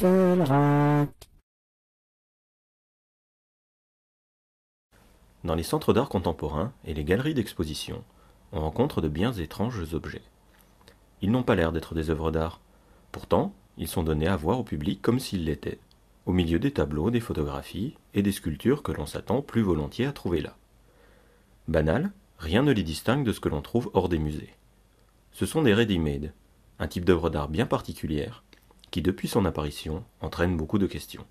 Dans les centres d'art contemporain et les galeries d'exposition, on rencontre de bien étranges objets. Ils n'ont pas l'air d'être des œuvres d'art. Pourtant, ils sont donnés à voir au public comme s'ils l'étaient, au milieu des tableaux, des photographies et des sculptures que l'on s'attend plus volontiers à trouver là. Banal, rien ne les distingue de ce que l'on trouve hors des musées. Ce sont des ready-made, un type d'œuvre d'art bien particulière, qui depuis son apparition entraîne beaucoup de questions.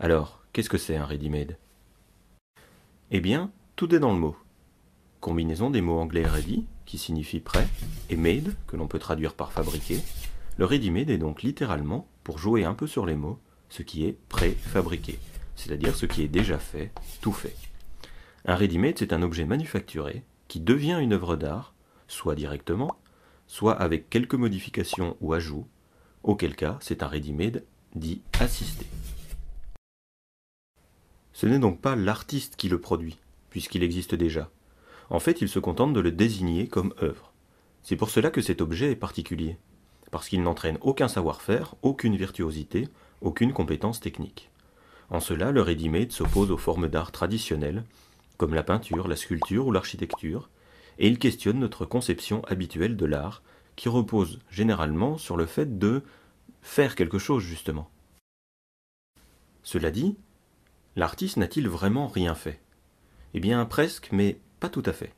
Alors, qu'est-ce que c'est un ready-made Eh bien, tout est dans le mot. Combinaison des mots anglais ready, qui signifie prêt, et made, que l'on peut traduire par fabriquer, le ready-made est donc littéralement, pour jouer un peu sur les mots, ce qui est pré fabriqué c'est-à-dire ce qui est déjà fait, tout fait. Un ready-made, c'est un objet manufacturé qui devient une œuvre d'art, soit directement, soit avec quelques modifications ou ajouts, auquel cas c'est un ready dit assisté. Ce n'est donc pas l'artiste qui le produit, puisqu'il existe déjà. En fait, il se contente de le désigner comme œuvre. C'est pour cela que cet objet est particulier, parce qu'il n'entraîne aucun savoir-faire, aucune virtuosité, aucune compétence technique. En cela, le ready s'oppose aux formes d'art traditionnelles, comme la peinture, la sculpture ou l'architecture, et il questionne notre conception habituelle de l'art, qui repose généralement sur le fait de faire quelque chose justement. Cela dit, l'artiste n'a-t-il vraiment rien fait Eh bien presque, mais pas tout à fait.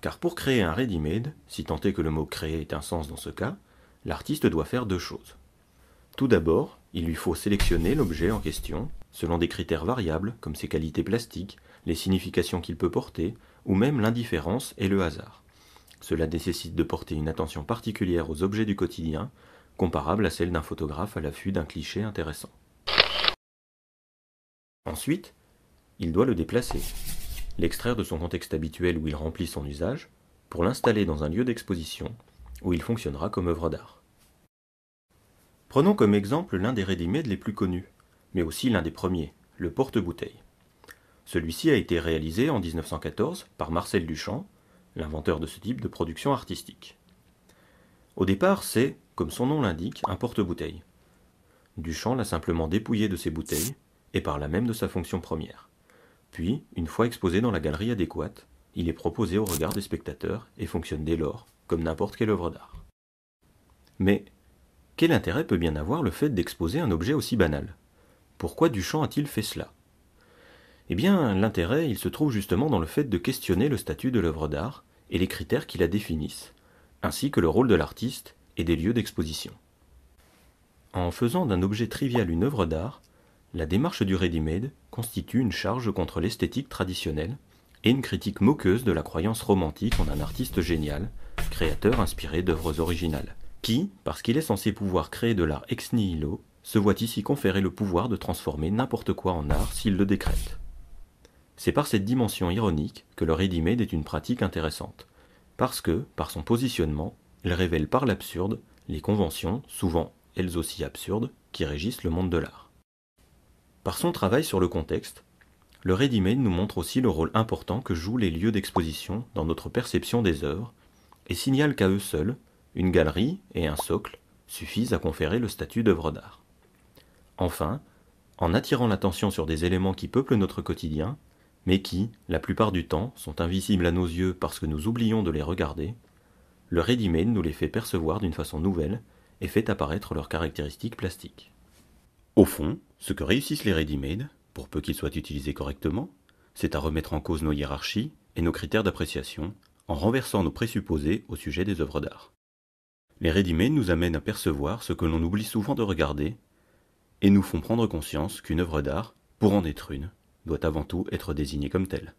Car pour créer un ready-made, si tant est que le mot créer ait un sens dans ce cas, l'artiste doit faire deux choses. Tout d'abord, il lui faut sélectionner l'objet en question, selon des critères variables comme ses qualités plastiques, les significations qu'il peut porter, ou même l'indifférence et le hasard. Cela nécessite de porter une attention particulière aux objets du quotidien, comparable à celle d'un photographe à l'affût d'un cliché intéressant. Ensuite, il doit le déplacer, l'extraire de son contexte habituel où il remplit son usage, pour l'installer dans un lieu d'exposition où il fonctionnera comme œuvre d'art. Prenons comme exemple l'un des rédimèdes les plus connus, mais aussi l'un des premiers, le porte-bouteille. Celui-ci a été réalisé en 1914 par Marcel Duchamp, l'inventeur de ce type de production artistique. Au départ, c'est comme son nom l'indique, un porte-bouteille. Duchamp l'a simplement dépouillé de ses bouteilles, et par là même de sa fonction première. Puis, une fois exposé dans la galerie adéquate, il est proposé au regard des spectateurs et fonctionne dès lors comme n'importe quelle œuvre d'art. Mais quel intérêt peut bien avoir le fait d'exposer un objet aussi banal Pourquoi Duchamp a-t-il fait cela Eh bien, l'intérêt, il se trouve justement dans le fait de questionner le statut de l'œuvre d'art et les critères qui la définissent, ainsi que le rôle de l'artiste des lieux d'exposition. En faisant d'un objet trivial une œuvre d'art, la démarche du ready-made constitue une charge contre l'esthétique traditionnelle et une critique moqueuse de la croyance romantique en un artiste génial, créateur inspiré d'œuvres originales, qui, parce qu'il est censé pouvoir créer de l'art ex nihilo, se voit ici conférer le pouvoir de transformer n'importe quoi en art s'il le décrète. C'est par cette dimension ironique que le ready-made est une pratique intéressante, parce que, par son positionnement, elle révèle par l'absurde les conventions, souvent elles aussi absurdes, qui régissent le monde de l'art. Par son travail sur le contexte, le ready nous montre aussi le rôle important que jouent les lieux d'exposition dans notre perception des œuvres et signale qu'à eux seuls, une galerie et un socle suffisent à conférer le statut d'œuvre d'art. Enfin, en attirant l'attention sur des éléments qui peuplent notre quotidien, mais qui, la plupart du temps, sont invisibles à nos yeux parce que nous oublions de les regarder, le ready-made nous les fait percevoir d'une façon nouvelle et fait apparaître leurs caractéristiques plastiques. Au fond, ce que réussissent les ready-made, pour peu qu'ils soient utilisés correctement, c'est à remettre en cause nos hiérarchies et nos critères d'appréciation en renversant nos présupposés au sujet des œuvres d'art. Les ready-made nous amènent à percevoir ce que l'on oublie souvent de regarder et nous font prendre conscience qu'une œuvre d'art, pour en être une, doit avant tout être désignée comme telle.